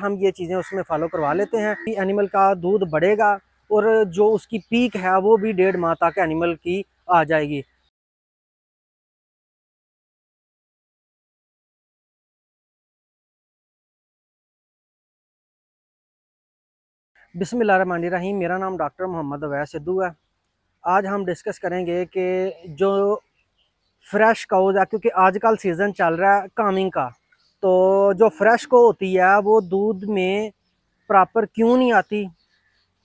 हम ये चीज़ें उसमें फॉलो करवा लेते हैं कि एनिमल का दूध बढ़ेगा और जो उसकी पीक है वो भी डेढ़ माह तक एनिमल की आ जाएगी बिसमिल्ल रहीम मेरा नाम डॉक्टर मोहम्मद अवैस सिद्धू है आज हम डिस्कस करेंगे कि जो फ्रेश काउज है क्योंकि आजकल सीज़न चल रहा है कामिंग का तो जो फ्रेश को होती है वो दूध में प्रॉपर क्यों नहीं आती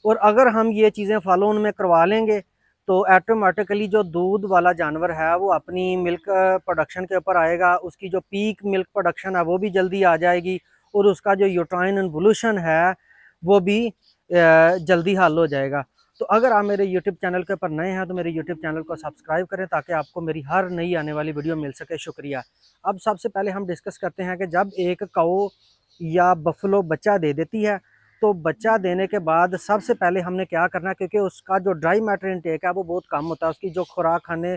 और अगर हम ये चीज़ें फॉलो उनमें करवा लेंगे तो ऐटोमेटिकली जो दूध वाला जानवर है वो अपनी मिल्क प्रोडक्शन के ऊपर आएगा उसकी जो पीक मिल्क प्रोडक्शन है वो भी जल्दी आ जाएगी और उसका जो यूट्राइन वोल्यूशन है वो भी जल्दी हल हो जाएगा तो अगर आप मेरे यूट्यूब चैनल के ऊपर नए हैं तो मेरे यूट्यूब चैनल को सब्सक्राइब करें ताकि आपको मेरी हर नई आने वाली वीडियो मिल सके शुक्रिया अब सबसे पहले हम डिस्कस करते हैं कि जब एक कौ या बफलो बच्चा दे देती है तो बच्चा देने के बाद सबसे पहले हमने क्या करना है क्योंकि उसका जो ड्राई मैटर इनटेक है वो बहुत कम होता है उसकी जो खुराक खाने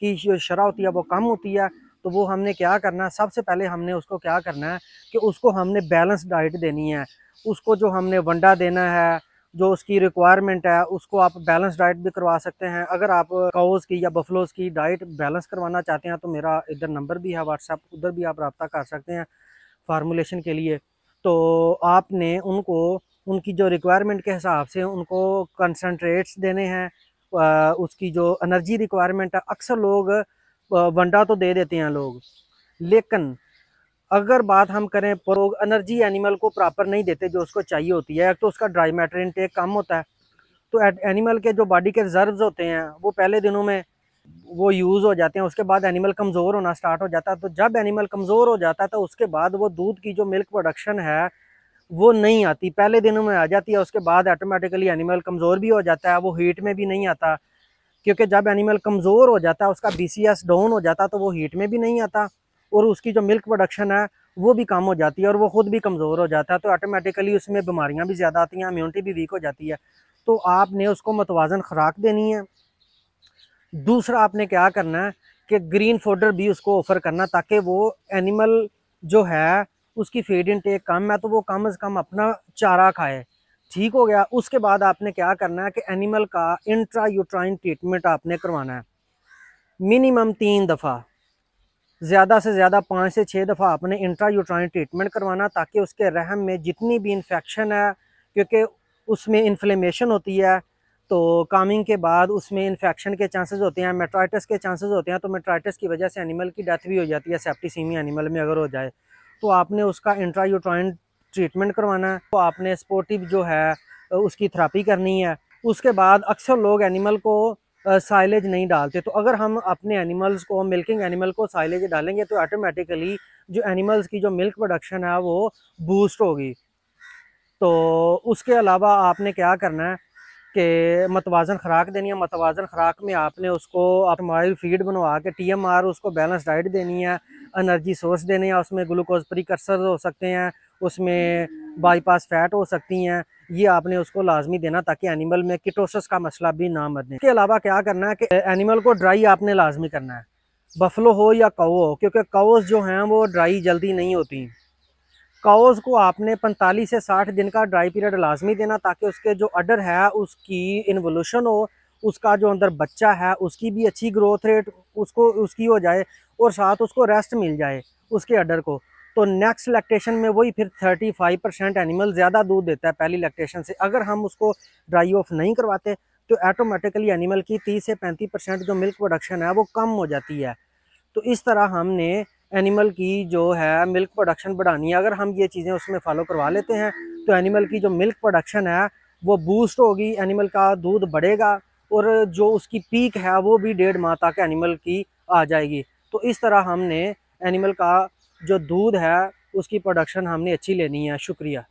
की जो शरह होती है वो कम होती है तो वो हमने क्या करना है सबसे पहले हमने उसको क्या करना है कि उसको हमने बैलेंस डाइट देनी है उसको जो हमने वंडा देना है जो उसकी रिक्वायरमेंट है उसको आप बैलेंस डाइट भी करवा सकते हैं अगर आप काउज की या बफलोज की डाइट बैलेंस करवाना चाहते हैं तो मेरा इधर नंबर भी है व्हाट्सएप उधर भी आप रबता कर सकते हैं फार्मूलेशन के लिए तो आपने उनको उनकी जो रिक्वायरमेंट के हिसाब से उनको कंसनट्रेट्स देने हैं उसकी जो एनर्जी रिक्वायरमेंट है अक्सर लोग वंडा तो दे देते हैं लोग लेकिन अगर बात हम करें प्रोग एनर्जी एनिमल को प्रॉपर नहीं देते जो उसको चाहिए होती है तो उसका ड्राई मैटर इनटेक कम होता है तो एनिमल के जो बॉडी के रिजर्व्स होते हैं वो पहले दिनों में वो यूज़ हो जाते हैं उसके बाद एनिमल कमज़ोर होना स्टार्ट हो जाता है तो जब एनिमल कमज़ोर हो जाता है तो उसके बाद वो दूध की जो मिल्क प्रोडक्शन है वो नहीं आती पहले दिनों में आ जाती है उसके बाद ऑटोमेटिकली एनिमल कमज़ोर भी हो जाता है वो हीट में भी नहीं आता क्योंकि जब एनिमल कमज़ोर हो जाता है उसका बी डाउन हो जाता तो वो हीट में भी नहीं आता और उसकी जो मिल्क प्रोडक्शन है वो भी कम हो जाती है और वो ख़ुद भी कमज़ोर हो जाता है तो ऑटोमेटिकली उसमें बीमारियाँ भी ज़्यादा आती हैं इम्यूनिटी भी वीक हो जाती है तो आपने उसको मतवाजन खुराक देनी है दूसरा आपने क्या करना है कि ग्रीन फोडर भी उसको ऑफ़र करना ताकि वो एनिमल जो है उसकी फीड इनटेक कम है तो वो कम अज़ कम अपना चारा खाए ठीक हो गया उसके बाद आपने क्या करना है कि एनिमल का इंट्रा यूट्राइन ट्रीटमेंट आपने करवाना है मिनिमम तीन दफ़ा ज़्यादा से ज़्यादा पाँच से छः दफ़ा आपने इंट्रा यूट्राइन ट्रीटमेंट करवाना ताकि उसके रहम में जितनी भी इन्फेक्शन है क्योंकि उसमें इन्फ्लेमेशन होती है तो कामिंग के बाद उसमें इन्फेक्शन के चांसेस होते हैं मेट्राइटस के चांसेस होते हैं तो मेट्राइटस की वजह से एनिमल की डेथ भी हो जाती है सेप्टीसीमी एनिमल में अगर हो जाए तो आपने उसका इंट्रा यूट्राइन ट्रीटमेंट करवाना है तो आपने स्पोर्टिव जो है उसकी थेरापी करनी है उसके बाद अक्सर लोग एनिमल को साइलेज नहीं डालते तो अगर हम अपने एनिमल्स को मिल्किंग एनिमल को साइलेज डालेंगे तो ऑटोमेटिकली जो एनिमल्स की जो मिल्क प्रोडक्शन है वो बूस्ट होगी तो उसके अलावा आपने क्या करना है कि मतवाजन खुराक देनी है मतवाजन खुराक में आपने उसको अपमाइल फीड बनवा के टी एम आर उसको बैलेंस डाइट देनी है एनर्जी सोर्स देने हैं उसमें ग्लूकोज प्रिकर्सर हो सकते हैं उसमें बाईपास फैट हो सकती हैं ये आपने उसको लाजमी देना ताकि एनिमल में किटोसिस का मसला भी ना मरने इसके अलावा क्या करना है कि एनिमल को ड्राई आपने लाजमी करना है बफलो हो या कौ हो क्योंकि कौज जो हैं वो ड्राई जल्दी नहीं होती काउज को आपने 45 से 60 दिन का ड्राई पीरियड लाजमी देना ताकि उसके जो अडर है उसकी इन्वोल्यूशन हो उसका जो अंदर बच्चा है उसकी भी अच्छी ग्रोथ रेट उसको उसकी हो जाए और साथ उसको रेस्ट मिल जाए उसके अडर को तो नेक्स्ट लैक्टेशन में वही फिर 35 परसेंट एनिमल ज़्यादा दूध देता है पहली लैक्टेशन से अगर हम उसको ड्राई ऑफ नहीं करवाते तो ऐटोमेटिकली एनिमल की 30 से 35 परसेंट जो मिल्क प्रोडक्शन है वो कम हो जाती है तो इस तरह हमने एनिमल की जो है मिल्क प्रोडक्शन बढ़ानी है अगर हम ये चीज़ें उसमें फॉलो करवा लेते हैं तो एनिमल की जो मिल्क प्रोडक्शन है वो बूस्ट होगी एनिमल का दूध बढ़ेगा और जो उसकी पीक है वो भी डेढ़ माह तक एनिमल की आ जाएगी तो इस तरह हमने एनिमल का जो दूध है उसकी प्रोडक्शन हमने अच्छी लेनी है शुक्रिया